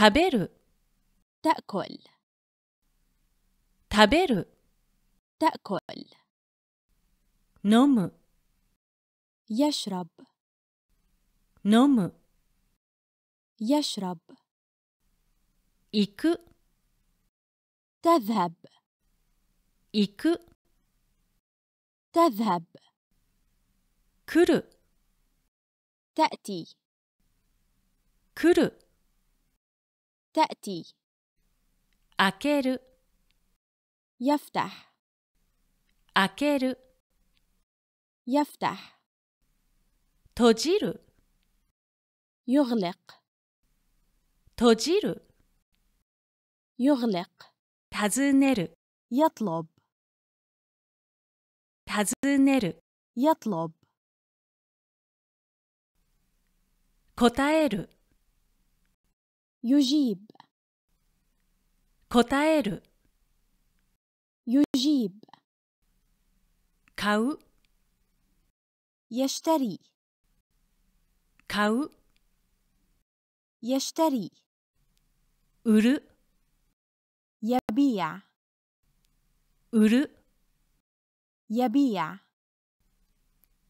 食べる تأكل تابيرو تأكل نوم يشرب نوم يشرب 行く تذهب 行く تذهب 来る تأتي 来る تأتي 開ける يفتح 開ける يفتح 閉じる يغلق 閉じる يغلق 尋ねる يطلب 尋ねる يطلب 答える يجيب 答える يجيب كاو يشتري كاو يشتري 売る يبيع 売る يبيع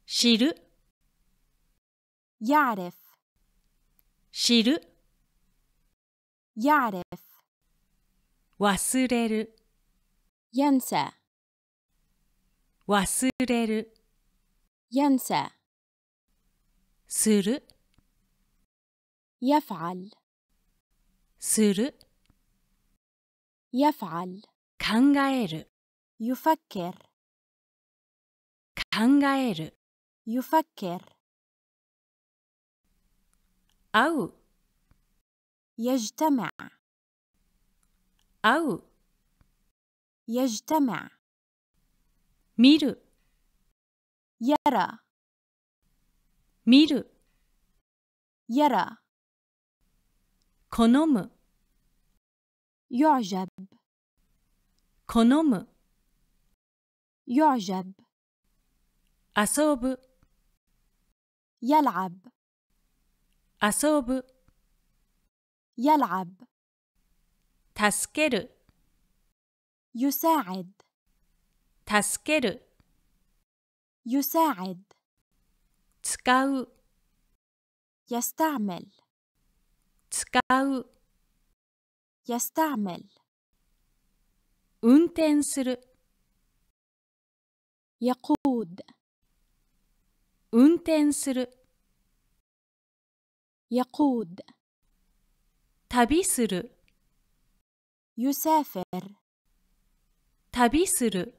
شير يعرف شير يعرف 忘れる ينسى 忘れる ينسى する يفعل する يفعل 考える يفكر 考える يفكر أو يجتمع أو يجتمع ميرو يرى ميرو يرى كونوم يعجب كونوم يعجب أصوب يلعب أصوب يلعب 助ける يساعد 助ける يساعد تسكاو يستعمل تسكاو يستعمل 運転する يقود 運転する يقود 旅する يسافر 旅する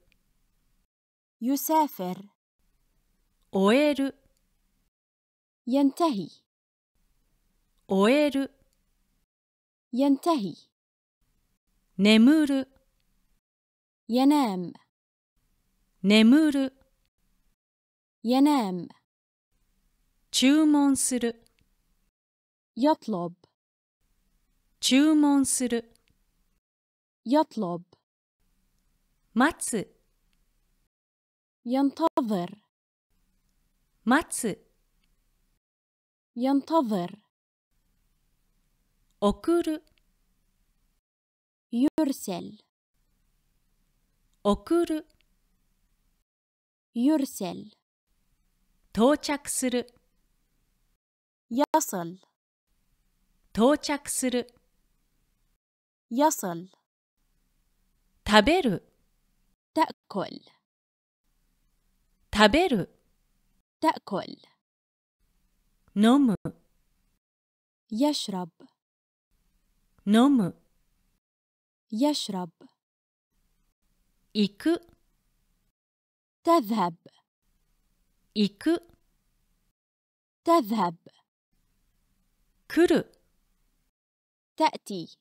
يسافر 終える ينتهي 終える ينتهي 眠る ينام 眠る ينام 注文する يطلب 注文する يطلب 待つ ينتظر 待つ ينتظر 送る يرسل 送る يرسل 到着する يصل 到着する يصل 食べる تأكل 食べる تأكل نوم يشرب نوم يشرب 行く تذهب 行く تذهب كر تأتي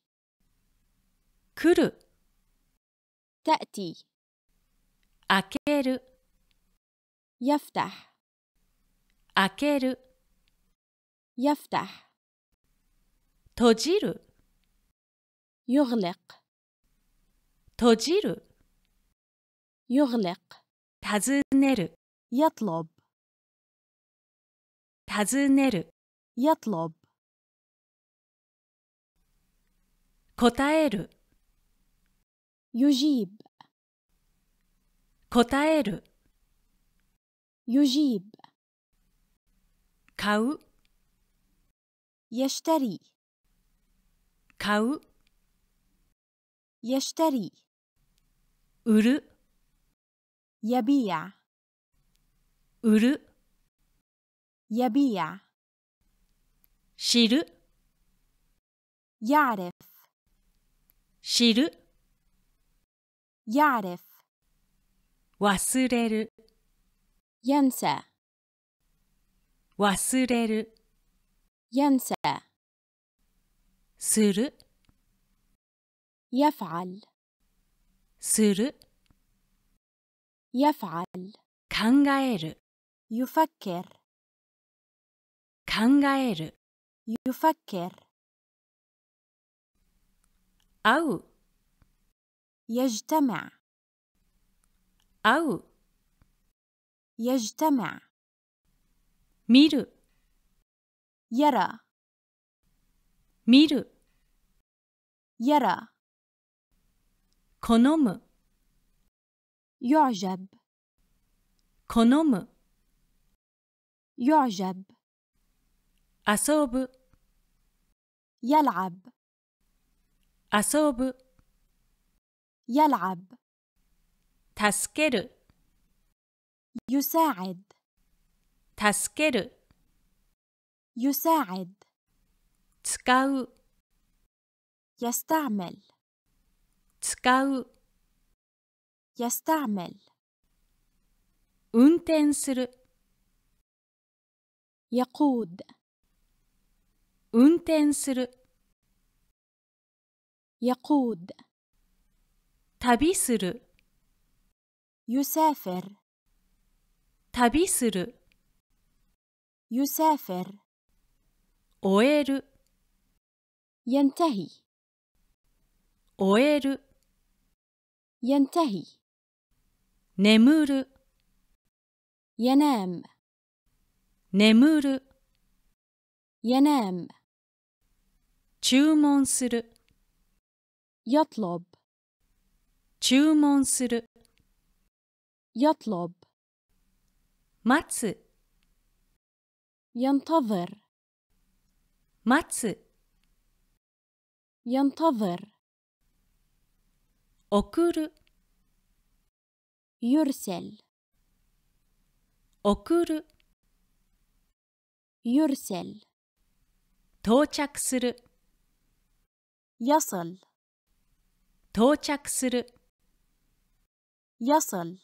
来る تأتي 開ける يفتح 開ける يفتح 閉じる يغلق 閉じる يغلق 尋ねる يطلب 尋ねる يطلب 答える يجيب 答える يجيب كاو يشتري كاو يشتري 売る يبيع 売る يبيع شير يعرف شير يعرف 忘れる ينسى 忘れる ينسى する يفعل する يفعل 考える يفكر 考える يفكر 会う يجتمع أو يجتمع ميرو يرى ميرو يرى كونوم يعجب كونوم يعجب أصوب يلعب أصوب يلعب تسكر يساعد تسكر يساعد تسكاو يستعمل تسكاو يستعمل 運転する يقود 運転する يقود 旅する يسافر 旅する يسافر 終える ينتهي 終える ينتهي 眠る ينام 眠る ينام 注文する يطلب 注文する يطلب 待つ ينتظر 待つ ينتظر 送る يرسل 送る يرسل 到着する يصل 到着する يصل